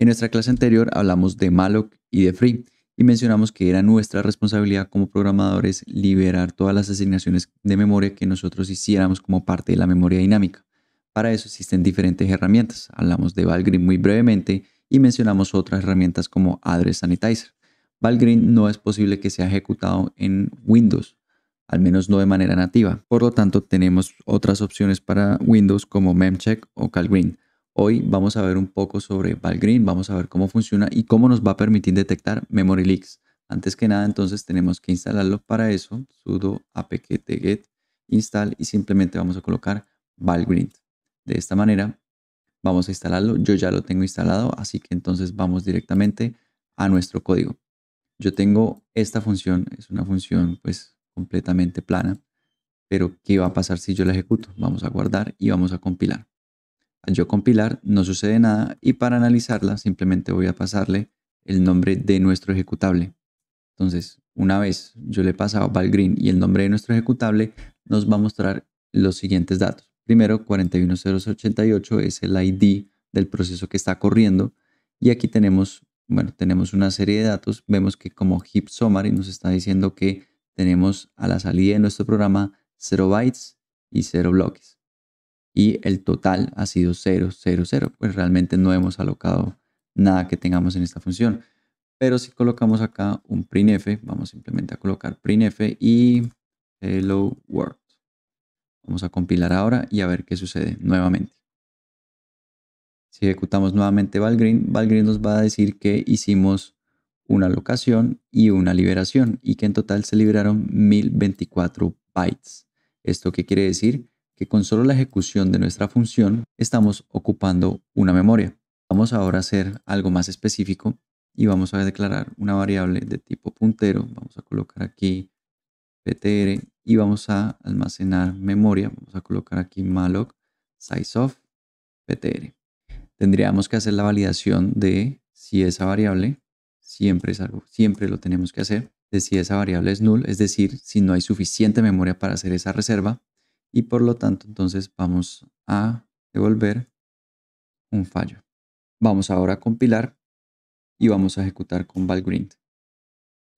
En nuestra clase anterior hablamos de malloc y de free y mencionamos que era nuestra responsabilidad como programadores liberar todas las asignaciones de memoria que nosotros hiciéramos como parte de la memoria dinámica. Para eso existen diferentes herramientas. Hablamos de Valgrind muy brevemente y mencionamos otras herramientas como Address Sanitizer. Valgrind no es posible que sea ejecutado en Windows, al menos no de manera nativa. Por lo tanto, tenemos otras opciones para Windows como Memcheck o Calgrind. Hoy vamos a ver un poco sobre Valgrind, vamos a ver cómo funciona y cómo nos va a permitir detectar memory leaks. Antes que nada, entonces tenemos que instalarlo para eso, sudo apt-get install y simplemente vamos a colocar Valgrind. De esta manera vamos a instalarlo. Yo ya lo tengo instalado, así que entonces vamos directamente a nuestro código. Yo tengo esta función, es una función pues completamente plana, pero ¿qué va a pasar si yo la ejecuto? Vamos a guardar y vamos a compilar yo compilar no sucede nada y para analizarla simplemente voy a pasarle el nombre de nuestro ejecutable. Entonces, una vez yo le he pasado Valgreen y el nombre de nuestro ejecutable, nos va a mostrar los siguientes datos. Primero, 41088 es el ID del proceso que está corriendo y aquí tenemos, bueno, tenemos una serie de datos. Vemos que como heap summary nos está diciendo que tenemos a la salida de nuestro programa 0 bytes y 0 bloques y el total ha sido 0, 0, 0, pues realmente no hemos alocado nada que tengamos en esta función. Pero si colocamos acá un printf, vamos simplemente a colocar printf y hello world. Vamos a compilar ahora y a ver qué sucede nuevamente. Si ejecutamos nuevamente Valgrind, Valgrind nos va a decir que hicimos una locación y una liberación y que en total se liberaron 1024 bytes. ¿Esto qué quiere decir? que con solo la ejecución de nuestra función estamos ocupando una memoria. Vamos ahora a hacer algo más específico y vamos a declarar una variable de tipo puntero. Vamos a colocar aquí ptr y vamos a almacenar memoria. Vamos a colocar aquí malloc sizeof ptr. Tendríamos que hacer la validación de si esa variable, siempre es algo, siempre lo tenemos que hacer, de si esa variable es null, es decir, si no hay suficiente memoria para hacer esa reserva, y por lo tanto entonces vamos a devolver un fallo. Vamos ahora a compilar y vamos a ejecutar con Valgrind.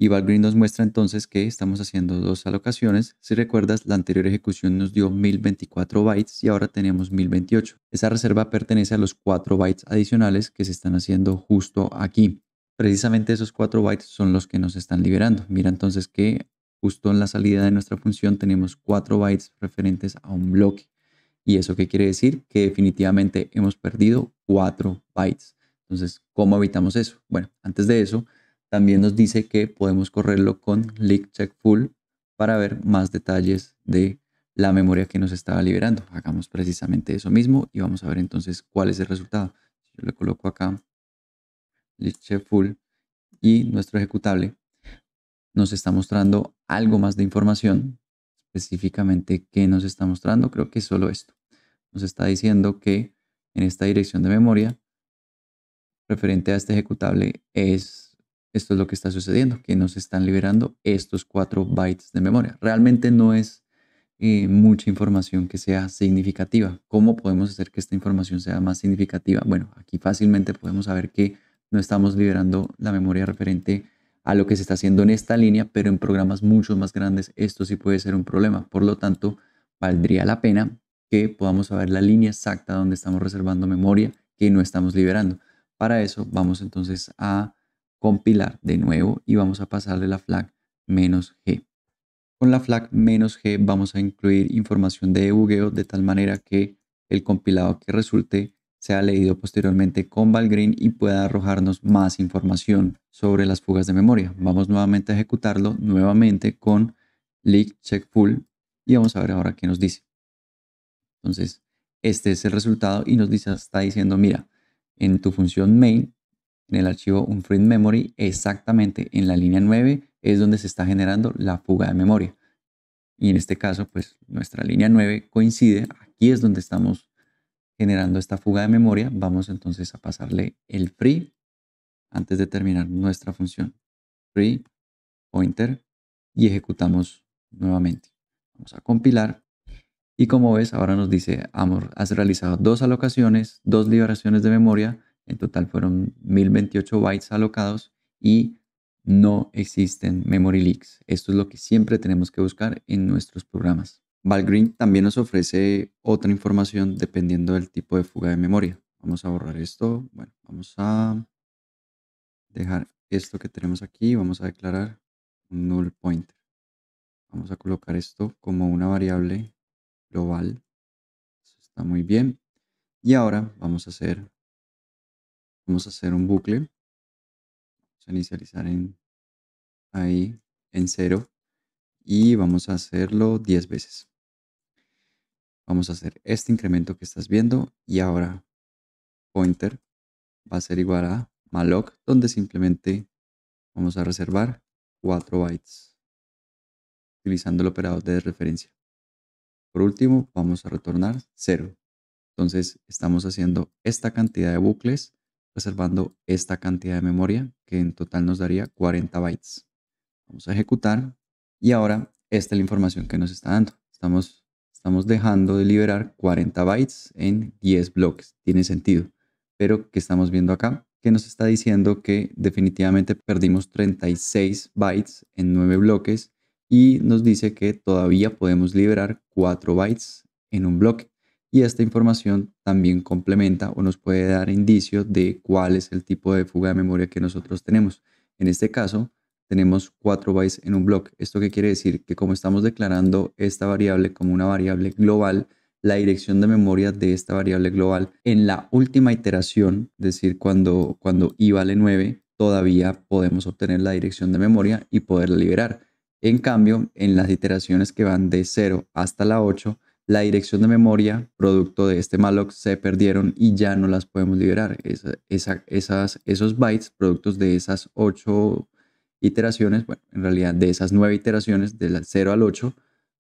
Y Valgrind nos muestra entonces que estamos haciendo dos alocaciones. Si recuerdas, la anterior ejecución nos dio 1024 bytes y ahora tenemos 1028. Esa reserva pertenece a los 4 bytes adicionales que se están haciendo justo aquí. Precisamente esos 4 bytes son los que nos están liberando. Mira entonces que justo en la salida de nuestra función tenemos 4 bytes referentes a un bloque. ¿Y eso qué quiere decir? Que definitivamente hemos perdido 4 bytes. Entonces, ¿cómo evitamos eso? Bueno, antes de eso, también nos dice que podemos correrlo con leak check full para ver más detalles de la memoria que nos estaba liberando. Hagamos precisamente eso mismo y vamos a ver entonces cuál es el resultado. Yo le coloco acá leak full y nuestro ejecutable nos está mostrando algo más de información. Específicamente, que nos está mostrando? Creo que es solo esto. Nos está diciendo que en esta dirección de memoria, referente a este ejecutable, es esto es lo que está sucediendo, que nos están liberando estos cuatro bytes de memoria. Realmente no es eh, mucha información que sea significativa. ¿Cómo podemos hacer que esta información sea más significativa? Bueno, aquí fácilmente podemos saber que no estamos liberando la memoria referente a lo que se está haciendo en esta línea, pero en programas mucho más grandes esto sí puede ser un problema. Por lo tanto, valdría la pena que podamos saber la línea exacta donde estamos reservando memoria que no estamos liberando. Para eso vamos entonces a compilar de nuevo y vamos a pasarle la flag menos G. Con la flag menos G vamos a incluir información de bugueo de tal manera que el compilado que resulte ha leído posteriormente con Valgrind y pueda arrojarnos más información sobre las fugas de memoria. Vamos nuevamente a ejecutarlo, nuevamente con leak check full y vamos a ver ahora qué nos dice. Entonces, este es el resultado y nos dice, está diciendo, mira, en tu función main, en el archivo un unfreed memory, exactamente en la línea 9 es donde se está generando la fuga de memoria. Y en este caso, pues nuestra línea 9 coincide, aquí es donde estamos generando esta fuga de memoria, vamos entonces a pasarle el free antes de terminar nuestra función. Free pointer y ejecutamos nuevamente. Vamos a compilar y como ves ahora nos dice, amor has realizado dos alocaciones, dos liberaciones de memoria, en total fueron 1028 bytes alocados y no existen memory leaks. Esto es lo que siempre tenemos que buscar en nuestros programas. Valgrind también nos ofrece otra información dependiendo del tipo de fuga de memoria. Vamos a borrar esto. Bueno, vamos a dejar esto que tenemos aquí. Vamos a declarar un null pointer. Vamos a colocar esto como una variable global. está muy bien. Y ahora vamos a hacer, vamos a hacer un bucle. Vamos a inicializar en, ahí en cero y vamos a hacerlo 10 veces. Vamos a hacer este incremento que estás viendo y ahora pointer va a ser igual a malloc, donde simplemente vamos a reservar 4 bytes utilizando el operador de referencia. Por último, vamos a retornar 0. Entonces, estamos haciendo esta cantidad de bucles, reservando esta cantidad de memoria, que en total nos daría 40 bytes. Vamos a ejecutar y ahora esta es la información que nos está dando. Estamos Estamos dejando de liberar 40 bytes en 10 bloques. Tiene sentido. Pero, ¿qué estamos viendo acá? Que nos está diciendo que definitivamente perdimos 36 bytes en 9 bloques y nos dice que todavía podemos liberar 4 bytes en un bloque. Y esta información también complementa o nos puede dar indicio de cuál es el tipo de fuga de memoria que nosotros tenemos. En este caso, tenemos 4 bytes en un block. ¿Esto qué quiere decir? Que como estamos declarando esta variable como una variable global, la dirección de memoria de esta variable global en la última iteración, es decir, cuando, cuando i vale 9, todavía podemos obtener la dirección de memoria y poderla liberar. En cambio, en las iteraciones que van de 0 hasta la 8, la dirección de memoria producto de este malloc se perdieron y ya no las podemos liberar. esas, esos bytes productos de esas 8 iteraciones, bueno, en realidad de esas nueve iteraciones, del 0 al 8,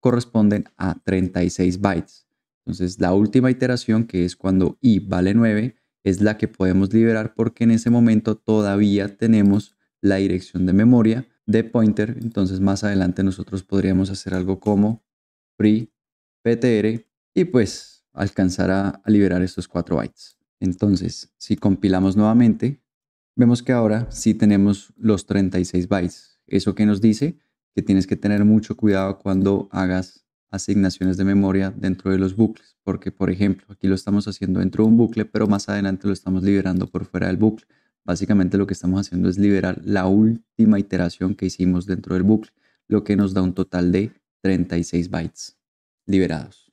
corresponden a 36 bytes. Entonces, la última iteración, que es cuando i vale 9, es la que podemos liberar porque en ese momento todavía tenemos la dirección de memoria de pointer. Entonces, más adelante nosotros podríamos hacer algo como free ptr y pues alcanzar a, a liberar estos 4 bytes. Entonces, si compilamos nuevamente, Vemos que ahora sí tenemos los 36 bytes. ¿Eso que nos dice? Que tienes que tener mucho cuidado cuando hagas asignaciones de memoria dentro de los bucles, porque por ejemplo, aquí lo estamos haciendo dentro de un bucle, pero más adelante lo estamos liberando por fuera del bucle. Básicamente lo que estamos haciendo es liberar la última iteración que hicimos dentro del bucle, lo que nos da un total de 36 bytes liberados.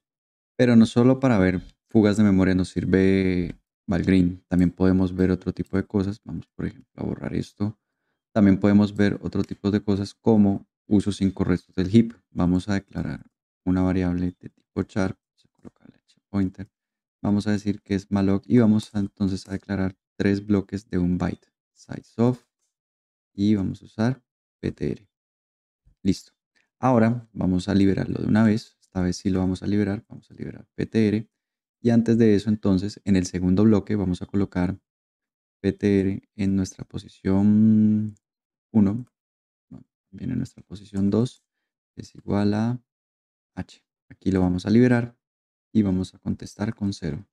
Pero no solo para ver fugas de memoria nos sirve green. También podemos ver otro tipo de cosas. Vamos, por ejemplo, a borrar esto. También podemos ver otro tipo de cosas como usos incorrectos del heap. Vamos a declarar una variable de tipo char. Vamos a colocarle pointer. Vamos a decir que es malloc y vamos entonces a declarar tres bloques de un byte. Size of y vamos a usar ptr. Listo. Ahora vamos a liberarlo de una vez. Esta vez sí lo vamos a liberar. Vamos a liberar ptr y antes de eso, entonces, en el segundo bloque vamos a colocar PTR en nuestra posición 1, También en nuestra posición 2, es igual a H. Aquí lo vamos a liberar y vamos a contestar con 0.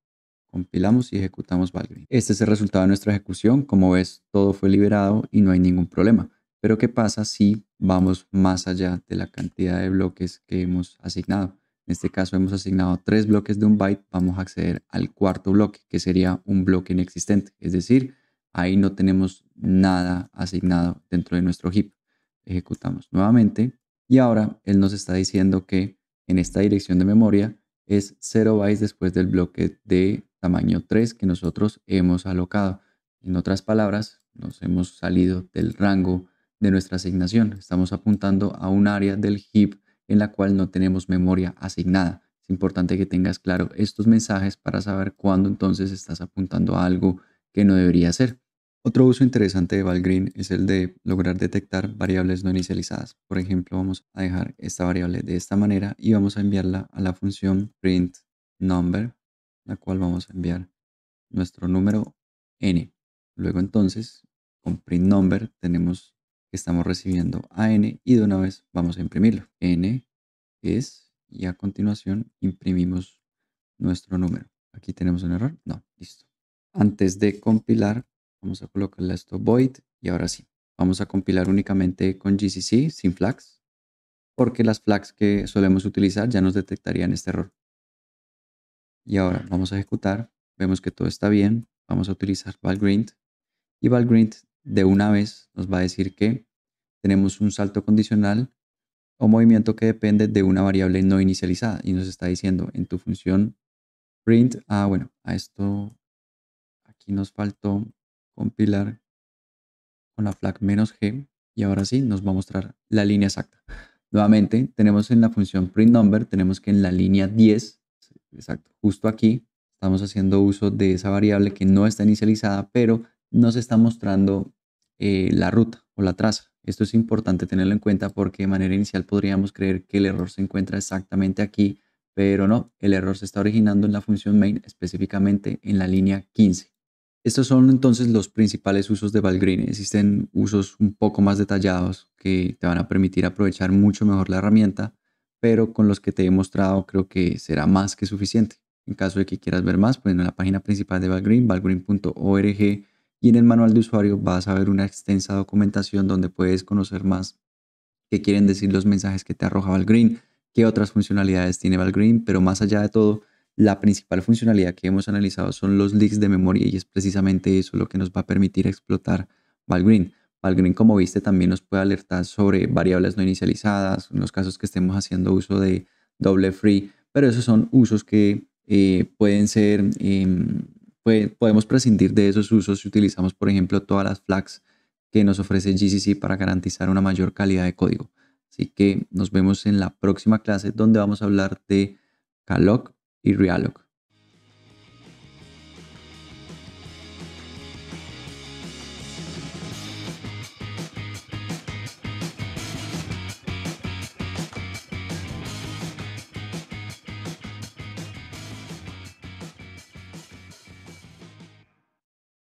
Compilamos y ejecutamos Valgrind. Este es el resultado de nuestra ejecución. Como ves, todo fue liberado y no hay ningún problema. Pero ¿qué pasa si vamos más allá de la cantidad de bloques que hemos asignado? En este caso hemos asignado tres bloques de un byte, vamos a acceder al cuarto bloque, que sería un bloque inexistente, es decir, ahí no tenemos nada asignado dentro de nuestro heap. Ejecutamos nuevamente y ahora él nos está diciendo que en esta dirección de memoria es 0 bytes después del bloque de tamaño 3 que nosotros hemos alocado. En otras palabras, nos hemos salido del rango de nuestra asignación. Estamos apuntando a un área del heap en la cual no tenemos memoria asignada. Es importante que tengas claro estos mensajes para saber cuándo entonces estás apuntando a algo que no debería ser. Otro uso interesante de Valgrind es el de lograr detectar variables no inicializadas. Por ejemplo, vamos a dejar esta variable de esta manera y vamos a enviarla a la función print number, la cual vamos a enviar nuestro número n. Luego entonces, con print number tenemos que estamos recibiendo a n y de una vez vamos a imprimirlo. n es y a continuación imprimimos nuestro número. Aquí tenemos un error. No, listo. Antes de compilar, vamos a colocarle esto void y ahora sí. Vamos a compilar únicamente con GCC sin flags porque las flags que solemos utilizar ya nos detectarían este error. Y ahora vamos a ejecutar. Vemos que todo está bien. Vamos a utilizar valgrind y valgrind de una vez nos va a decir que tenemos un salto condicional o movimiento que depende de una variable no inicializada y nos está diciendo en tu función print, ah bueno, a esto aquí nos faltó compilar con la flag menos "-g", y ahora sí nos va a mostrar la línea exacta. Nuevamente, tenemos en la función print number, tenemos que en la línea 10, exacto, justo aquí, estamos haciendo uso de esa variable que no está inicializada, pero nos está mostrando eh, la ruta o la traza. Esto es importante tenerlo en cuenta porque de manera inicial podríamos creer que el error se encuentra exactamente aquí, pero no, el error se está originando en la función main, específicamente en la línea 15. Estos son entonces los principales usos de Valgreen. Existen usos un poco más detallados que te van a permitir aprovechar mucho mejor la herramienta, pero con los que te he mostrado creo que será más que suficiente. En caso de que quieras ver más, pues en la página principal de Valgreen, valgrind.org y en el manual de usuario vas a ver una extensa documentación donde puedes conocer más qué quieren decir los mensajes que te arroja Valgrind, qué otras funcionalidades tiene Valgrind, pero más allá de todo, la principal funcionalidad que hemos analizado son los leaks de memoria y es precisamente eso lo que nos va a permitir explotar Valgrind. Valgrind, como viste, también nos puede alertar sobre variables no inicializadas, en los casos que estemos haciendo uso de doble free, pero esos son usos que eh, pueden ser em, podemos prescindir de esos usos si utilizamos, por ejemplo, todas las flags que nos ofrece GCC para garantizar una mayor calidad de código. Así que nos vemos en la próxima clase donde vamos a hablar de Calloc y Realloc.